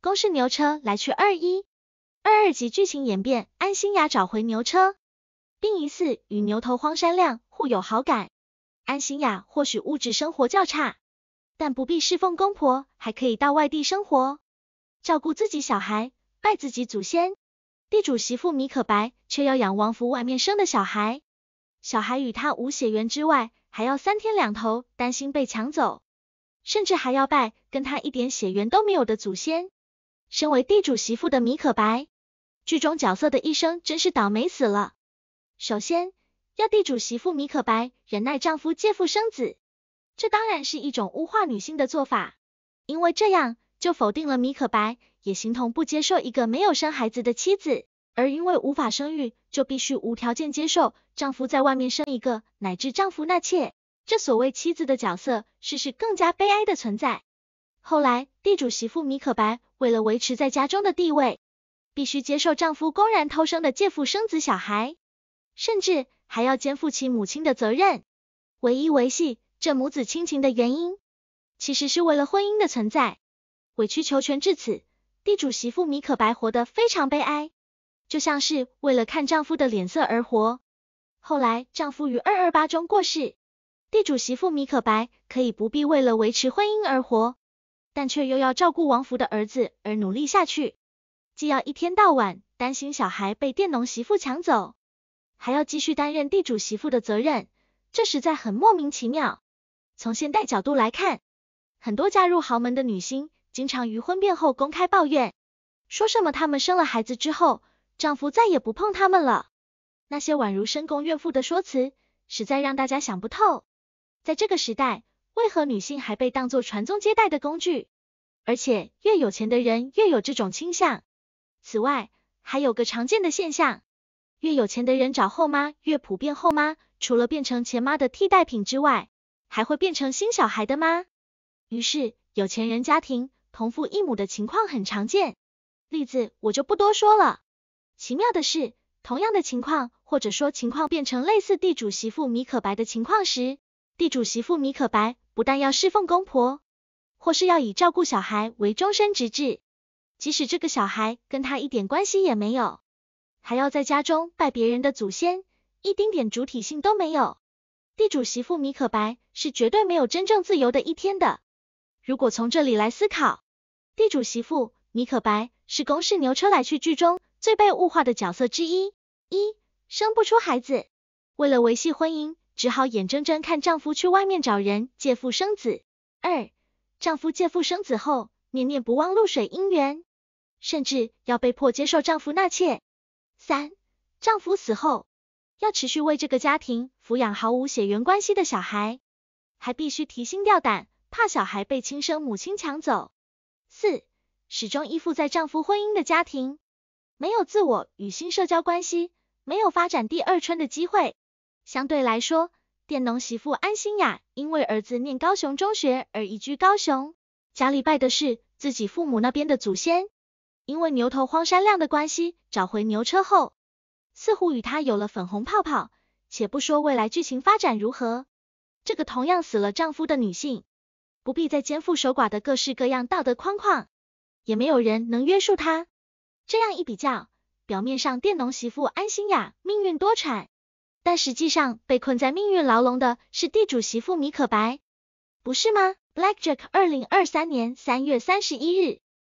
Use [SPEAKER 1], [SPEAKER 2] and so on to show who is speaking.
[SPEAKER 1] 公式牛车来去二一二二级剧情演变，安心雅找回牛车，并疑似与牛头荒山亮互有好感。安心雅或许物质生活较差，但不必侍奉公婆，还可以到外地生活，照顾自己小孩，拜自己祖先。地主媳妇米可白却要养王府外面生的小孩，小孩与他无血缘之外，还要三天两头担心被抢走，甚至还要拜跟他一点血缘都没有的祖先。身为地主媳妇的米可白，剧中角色的一生真是倒霉死了。首先，要地主媳妇米可白忍耐丈夫借腹生子，这当然是一种污化女性的做法，因为这样就否定了米可白，也形同不接受一个没有生孩子的妻子，而因为无法生育，就必须无条件接受丈夫在外面生一个，乃至丈夫纳妾。这所谓妻子的角色，是是更加悲哀的存在。后来，地主媳妇米可白。为了维持在家中的地位，必须接受丈夫公然偷生的借腹生子小孩，甚至还要肩负起母亲的责任。唯一维系这母子亲情的原因，其实是为了婚姻的存在，委曲求全至此。地主媳妇米可白活得非常悲哀，就像是为了看丈夫的脸色而活。后来丈夫于二二八中过世，地主媳妇米可白可以不必为了维持婚姻而活。但却又要照顾王福的儿子而努力下去，既要一天到晚担心小孩被佃农媳妇抢走，还要继续担任地主媳妇的责任，这实在很莫名其妙。从现代角度来看，很多嫁入豪门的女星，经常于婚变后公开抱怨，说什么她们生了孩子之后，丈夫再也不碰她们了。那些宛如深宫怨妇的说辞，实在让大家想不透。在这个时代。为何女性还被当作传宗接代的工具？而且越有钱的人越有这种倾向。此外，还有个常见的现象，越有钱的人找后妈越普遍。后妈除了变成前妈的替代品之外，还会变成新小孩的妈。于是，有钱人家庭同父异母的情况很常见。例子我就不多说了。奇妙的是，同样的情况，或者说情况变成类似地主媳妇米可白的情况时，地主媳妇米可白。不但要侍奉公婆，或是要以照顾小孩为终身职至，即使这个小孩跟他一点关系也没有，还要在家中拜别人的祖先，一丁点主体性都没有。地主媳妇米可白是绝对没有真正自由的一天的。如果从这里来思考，地主媳妇米可白是公事牛车来去剧中最被物化的角色之一。一生不出孩子，为了维系婚姻。只好眼睁睁看丈夫去外面找人借腹生子。二，丈夫借腹生子后，念念不忘露水姻缘，甚至要被迫接受丈夫纳妾。三，丈夫死后，要持续为这个家庭抚养毫无血缘关系的小孩，还必须提心吊胆，怕小孩被亲生母亲抢走。四，始终依附在丈夫婚姻的家庭，没有自我与新社交关系，没有发展第二春的机会。相对来说，佃农媳妇安心雅因为儿子念高雄中学而移居高雄，家里拜的是自己父母那边的祖先。因为牛头荒山亮的关系，找回牛车后，似乎与他有了粉红泡泡。且不说未来剧情发展如何，这个同样死了丈夫的女性，不必再肩负守寡的各式各样道德框框，也没有人能约束她。这样一比较，表面上佃农媳妇安心雅命运多舛。但实际上，被困在命运牢笼的是地主媳妇米可白，不是吗？BlackJack，二零二三年三月三十一日。